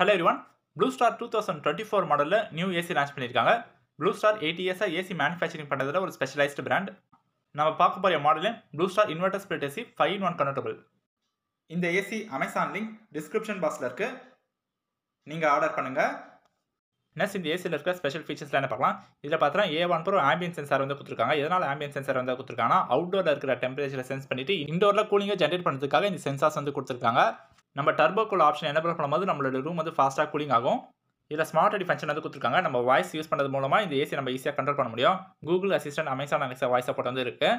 hello everyone Blue Star two thousand twenty four மாடலில் new AC launch பண்ணியிருக்காங்க Blue Star eight இயர்ஸாக AC manufacturing பண்ணுறதுல ஒரு specialised brand நம்ம பார்க்க போகிற மாடலில் Blue Star inverter spirit AC five in one connectable இந்த ஏசி அமேசான் லிங்க் டிஸ்கிரிப்ஷன் பாக்ஸில் இருக்குது நீங்கள் ஆர்டர் பண்ணுங்கள் நெக்ஸ்ட் இந்த ஏசியில் இருக்கிற ஸ்பெஷல் ஃபீச்சர்ஸ்லாம் என்ன பார்க்கலாம் இதில் பார்த்தா A one pro ambient sensor வந்து கொடுத்துருக்காங்க எதனால் ஆம்பியன் சென்சார் வந்து கொடுத்துருக்காங்கன்னா அவுட்டோரில் இருக்கிற டெம்பரேச்சரை சென்ஸ் பண்ணிவிட்டு இன்டோரில் கூலிங்கை ஜென்ரேட் பண்ணுறதுக்காக இந்த சென்சார்ஸ் வந்து கொடுத்துருக்காங்க நம்ம டர்போ கூல் ஆப்ஷன் என்ன பண்ணும்போது நம்மளோட ரூம் வந்து ஃபாஸ்ட்டாக கூலிங் ஆகும் இதில் ஸ்மார்ட் அடி ஃபங்க்ஷன் வந்து கொடுத்துருக்காங்க நம்ம வாய்ஸ் யூஸ் பண்ணுறது மூலமாக இந்த ஏசி நம்ம ஈஸியாக கண்ட்ரோல் பண்ண முடியும் Google Assistant Amazon Alexa voice support வந்து இருக்குது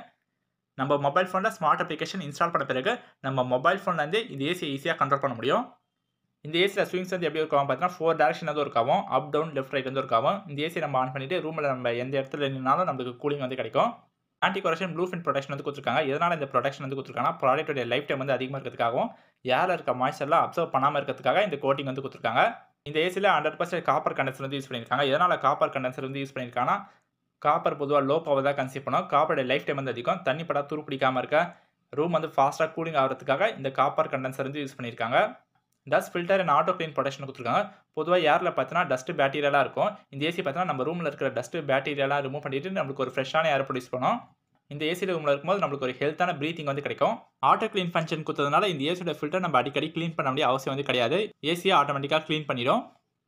நம்ம மொபைல் ஃபோனில் ஸ்மார்ட் அப்ளிகேஷன் இன்ஸ்டால் பண்ண பிறகு நம்ம மொபைல் ஃபோன்லேருந்து இந்த ஏசியை ஈஸியாக கண்ட்ரோல் பண்ண முடியும் இந்த ஏசியில் ஸ்விங்ஸ் வந்து எப்படி இருக்காவும் பார்த்தீங்கன்னா ஃபோர் டேரக்ஷன் வந்து இருக்காவும் அப் டவுன் லெஃப்ட் ரைட் வந்து இருக்காவும் இந்த ஏசி நம்ம ஆன் பண்ணிவிட்டு ரூமில் நம்ம எந்த இடத்துல நின்னாலும் நமக்கு கூலிங் வந்து கிடைக்கும் anti corrosion blue fin protection வந்து கொடுத்துருக்காங்க இதனால் இந்த ப்ரொடக்ஷன் வந்து கொடுத்துருக்காங்க ப்ராடக்ட்டுடைய லைஃப் டைம் வந்து அதிகமாக இருக்கிறதுக்காகவும் ஏரில் இருக்க மாய்ச்சர்லாம் அப்சர்வ் பண்ணாமல் இருக்கிறதுக்காக இந்த கோட்டிங் வந்து கொடுத்துருக்காங்க இந்த ஏசியில் ஹண்ட்ரட் பர்சன்ட் காப்பர் கண்டன்சர் வந்து யூஸ் பண்ணியிருக்காங்க எதனால் காப்பர் கண்டன்சர் வந்து யூஸ் பண்ணியிருக்காங்கன்னா காப்பர் பொதுவாக லோ பவர் தான் கன்சியூம் பண்ணோம் காப்பரோட லைஃப் டைம் வந்து அதிகம் தண்ணி படா துரு பிடிக்காமல் இருக்க ரூம் வந்து ஃபாஸ்ட்டாக கூலிங் ஆகிறதுக்காக இந்த காப்பர் கண்டன்சர் வந்து யூஸ் பண்ணியிருக்காங்க dust filter and auto clean protection கொடுத்துருக்காங்க பொதுவாக ஏரில் பார்த்தீங்கன்னா டஸ்ட் பேட்டீரியலாக இருக்கும் இந்த ஏசி பார்த்தீங்கன்னா நம்ம ரூமில் இருக்கிற டஸ்ட் பேக்டீரியலாக ரிமூவ் பண்ணிட்டு நம்மளுக்கு ஒரு ஃப்ரெஷ்ஷான ஏர் ப்ரொடியூஸ் பண்ணோம் இந்த ஏசியில் ரூமில் இருக்கும்போது நம்மளுக்கு ஒரு ஹெல்த்தான ப்ரீத்திங் வந்து கிடைக்கும் ஆட்டோ க்ளீன் ஃபங்க்ஷன் கொடுத்ததுனால இந்த ஏசியோட ஃபில்டர் நம்ம அடிக்கடி க்ளீன் பண்ண வேண்டிய அவசியம் வந்து கிடையாது ஏசியை ஆட்டோமேட்டிக்காக க்ளீன் பண்ணிடும்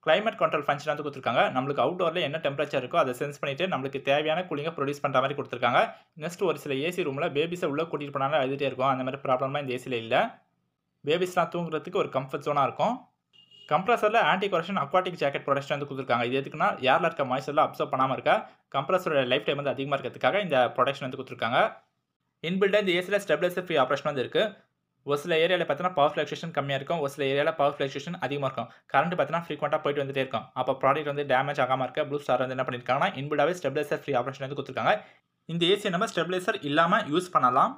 கிளைமேட் கண்ட்ரோல் ஃபங்க்ஷன் வந்து கொடுத்துருக்காங்க நம்மளுக்கு அவுட்டோரில் என்ன டெம்பரேச்சர் இருக்கோ அதை சென்ஸ் பண்ணிட்டு நம்மளுக்கு தேவையான கூலிங்கை ப்ரொடியூஸ் பண்ணுற மாதிரி கொடுத்துருக்காங்க நெக்ஸ்ட் ஒரு சில ஏசி ரூமில் பேபிஸை உள்ளே கூட்டிகிட்டு போனாலும் அழுதுகிட்டே இருக்கும் அந்த மாதிரி ப்ராப்ளமாக இந்த ஏசியில் இல்லை பேபிஸ்லாம் தூங்குறதுக்கு ஒரு கம்ஃபர்ட் ஜோனாக இருக்கும் கம்ப்ரஸரில் anti corrosion aquatic jacket product வந்து கொடுத்துருக்காங்க இது எதுக்குன்னா யாரில் இருக்க மாய்ஸ்டர்லாம் அப்சர்வ் பண்ணாமல் இருக்க கம்ப்ரஸரோட லைஃப் டைம் வந்து அதிகமாக இருக்கிறதுக்காக இந்த ப்ரொடக்ஷன் வந்து கொடுத்துருக்காங்க இன்பில்டாக இந்த ஏசியில் ஸ்டெபிலைசர் ஃப்ரீ ஆப்ரேஷன் வந்து இருக்குது ஒரு சில ஏரியாவில் பார்த்தீங்கன்னா பவர் ஃப்ளக்சுவேஷன் கம்மியாக இருக்கும் ஒரு சில ஏரியாவில் பவர் ஃப்ளக்சுவேஷன் அதிகமாக இருக்கும் கரண்ட் பார்த்தீங்கன்னா ஃப்ரீக்வெண்ட்டாக போயிட்டு வந்துட்டே இருக்கும் அப்போ ப்ராடக்ட் வந்து டேமேஜ் ஆகாமல் இருக்க ப்ளூ ஸ்டார் வந்து என்ன பண்ணியிருக்காங்கன்னா இன்பில்டாகவே ஸ்டெபிலைசர் ஃப்ரீ ஆப்ரேஷன் வந்து கொடுத்துருக்காங்க இந்த ஏசி நம்ம ஸ்டெபிலைசர் இல்லாமல் யூஸ் பண்ணலாம்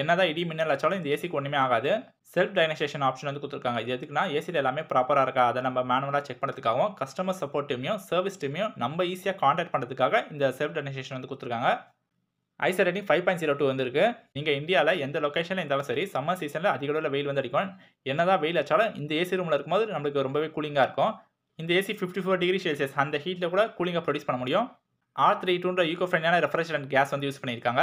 என்னதான் இடி மின்னல் வச்சாலும் இந்த ஏசிக்கு ஒன்றுமே ஆகாது செல்ஃப் டைனசேஷன் ஆப்ஷன் வந்து கொடுத்துருக்காங்க இது எதுக்குன்னா ஏசியில் எல்லாமே ப்ராப்பராக இருக்கா அதை நம்ம மேனுவலாக செக் பண்ணுறதுக்காகவும் கஸ்டமர் சப்போர்ட் டீமையும் சர்வீஸ் டீமையும் நம்ம ஈஸியாக காண்டாக்ட் பண்ணுறதுக்காக இந்த செல்ஃப் டைனசேஷன் வந்து கொடுத்துருக்காங்க ISEER rating five point zero two வந்திருக்கு நீங்கள் இந்தியாவில் எந்த லொக்கேஷனில் இருந்தாலும் சரி சம்மர் சீசனில் அதிக அளவில் வெயில் வந்து அடிக்கும் என்னதான் வெயில் வச்சாலும் இந்த ஏசி ரூமில் இருக்கும்போது நம்மளுக்கு ரொம்பவே கூலிங்காக இருக்கும் இந்த AC fifty four degree Celsius அந்த ஹீட்டில் கூட கூலிங்காக ப்ரொடியூஸ் பண்ண முடியும் ஆர் த்ரீ டூன்ற ஈகோ ஃப்ரெண்ட்லியான ரெஃப்ரிஜரண்ட் கேஸ் வந்து யூஸ் பண்ணியிருக்காங்க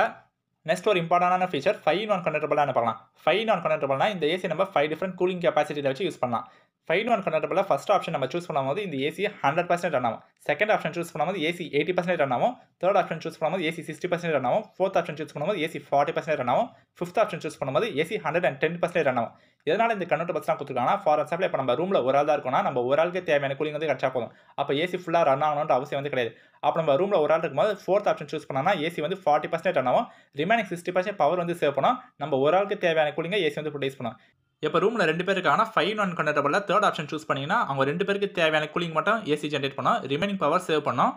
நெக்ஸ்ட் ஒரு இம்பார்ட்டண்டான ஃபீச்சர் ஃபைவ் நான் கண்டக்டபிளான பார்க்கலாம் ஃபைவ் நான் கண்டக்டபிள்னா இந்த ஏசி நம்ம ஃபைவ் டிஃப்ரெண்ட் கூலிங் கெப்பாசிட்டியில் வச்சு யூஸ் பண்ணலாம் ஃபைன் ஒன் கன்வெர்டபிளில் ஃபஸ்ட் ஆப்ஷன் நம்ம சூஸ் பண்ணும்போது இந்த ஏசி ஹண்ட்ரட் பர்சன்ட் ரன் ஆகும் செகண்ட் ஆப்ஷன் சூஸ் பண்ணும்போது ஏசி எயிட்டி பர்சன்ட் ரன் ஆகும் தேர்ட் ஆப்ஷன் சூஸ் பண்ணும்போது ஏசி சிக்ஸ்டி பர்சன்ட் ரன் ஆகும் ஃபோர்த் ஆப்ஷன் சூஸ் பண்ணும்போது ஏசி ஃபார்ட்டி பர்சன்ட் ரன் ஆகும் ஃபிஃப்த் ஆப்ஷன் சூஸ் பண்ணும்போது AC hundred and ten percent run ஆகும் எதனால் இந்த கன்வெர்ட் பஸ்லாம் கொடுத்துருக்காங்கன்னா ஃபார் எக்ஸாம்பிள் இப்போ நம்ம ரூமில் ஒரு ஆள் தான் நம்ம ஒரு ஆளுக்கு தேவையான கூலிங் வந்து கிடச்சா போதும் அப்போ ஏசி ஃபுல்லாக ரன் ஆகணுன்ற அவசியம் வந்து கிடையாது அப்போ நம்ம ரூமில் ஒரு ஆள் இருக்கும்போது ஃபோர்த் ஆப்ஷன் சூஸ் பண்ணால் ஏசி வந்து ஃபார்ட்டி பர்சன்ட் ரன் ஆகும் ரிமைனிங் சிக்ஸ்டி பர்சன்ட் பவர் வந்து சேவ் பண்ணோம் நம்ம ஒரு ஆளுக்கு தேவையான கூலிங்கை ஏசி வந்து ப்ரொடியூஸ் பண்ணுவோம் இப்போ ரூமில் ரெண்டு பேருக்கு இருக்காங்கன்னா ஃபைவ் ஒன் கண்டக்டபிளில் தேர்ட் ஆப்ஷன் சூஸ் பண்ணிங்கன்னா அவங்க ரெண்டு பேருக்கு தேவையான கூலிங் மட்டும் ஏசி ஜென்ரேட் பண்ணோம் ரிமைனிங் பவர் சேவ் பண்ணோம்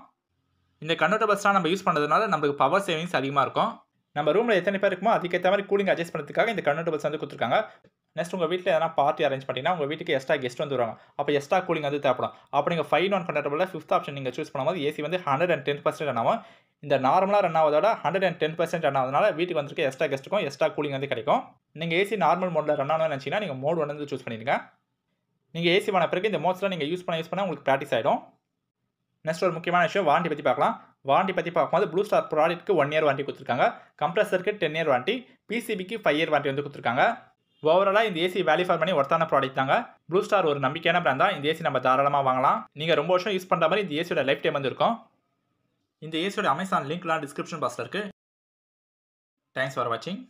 இந்த கண்டக்டபிள்ஸ்லாம் நம்ம யூஸ் பண்ணுறதுனால நமக்கு பவர் சேவிங்ஸ் அதிகமாக இருக்கும் நம்ம ரூமில் எத்தனை பேர் இருக்குமோ அதுக்கேற்ற மாதிரி கூலிங் அட்ஜஸ்ட் பண்ணுறதுக்காக இந்த கண்டக்டபிள்ஸ் வந்து கொடுத்துருக்காங்க நெக்ஸ்ட் உங்கள் வீட்டில் எதனா பார்ட்டி அரேஞ்ச் பண்ணிங்கன்னா உங்கள் வீட்டுக்கு எக்ஸ்ட்ரா கெஸ்ட் வந்து வருவாங்க அப்போ எக்ஸ்ட்ரா கூலிங் வந்து தேவைப்படும் அப்போ நீங்கள் ஃபைவ் நான் கண்டக்டபிளில் ஃபிஃப்த் ஆப்ஷன் நீங்கள் சூஸ் பண்ணும்போது ஏசி வந்து hundred and ten percent run ஆகும் இந்த நார்மலாக ரன் ஆவதோட hundred and ten percent run ஆகுதுனால வீட்டுக்கு வந்துருக்கு எக்ஸ்ட்ரா கெஸ்ட்டுக்கும் எக்ஸ்ட்ரா கூலிங் வந்து கிடைக்கும் நீங்கள் ஏசி நார்மல் மோடில் ரன் ஆனால் நினச்சிங்கன்னா நீங்கள் மோட் ஒன்று வந்து சூஸ் பண்ணிடுங்க நீங்கள் ஏசி பண்ண பிறகு இந்த மோட்ஸ்லாம் நீங்கள் யூஸ் பண்ண யூஸ் பண்ண உங்களுக்கு ப்ராக்டிஸ் ஆகிடும் நெக்ஸ்ட் ஒரு முக்கியமான விஷயம் வாரண்டி பற்றி பார்க்கலாம் வாரண்டி பற்றி பார்க்கும்போது ப்ளூ ஸ்டார் ப்ராடக்ட்டுக்கு ஒன் இயர் வாரண்டி கொடுத்துருக்காங்க கம்ப்ரஸருக்கு டென் இயர் வாரண்டி பிசிபிக்கு ஃபைவ் இயர் வாரண்டி வந்து கொடுத்துருக்காங்க ஓவராலாக இந்த ஏசி வேல்யூ ஃபார் பண்ணி ஒர்த்தான ப்ராடக்ட் தாங்க ப்ளூ ஸ்டார் ஒரு நம்பிக்கையான பிராண்ட் தான் இந்த ஏசி நம்ம தாராளமாக வாங்கலாம் நீங்கள் ரொம்ப வருஷம் யூஸ் பண்ணுற மாதிரி இந்த ஏசியோட லைஃப் டைம் வந்துருக்கும் இந்த ஏசியோட அமேசான் லிங்க்லாம் டிஸ்கிரிப்ஷன் பாக்ஸில் இருக்குது தேங்க்ஸ் ஃபார் வாட்சிங்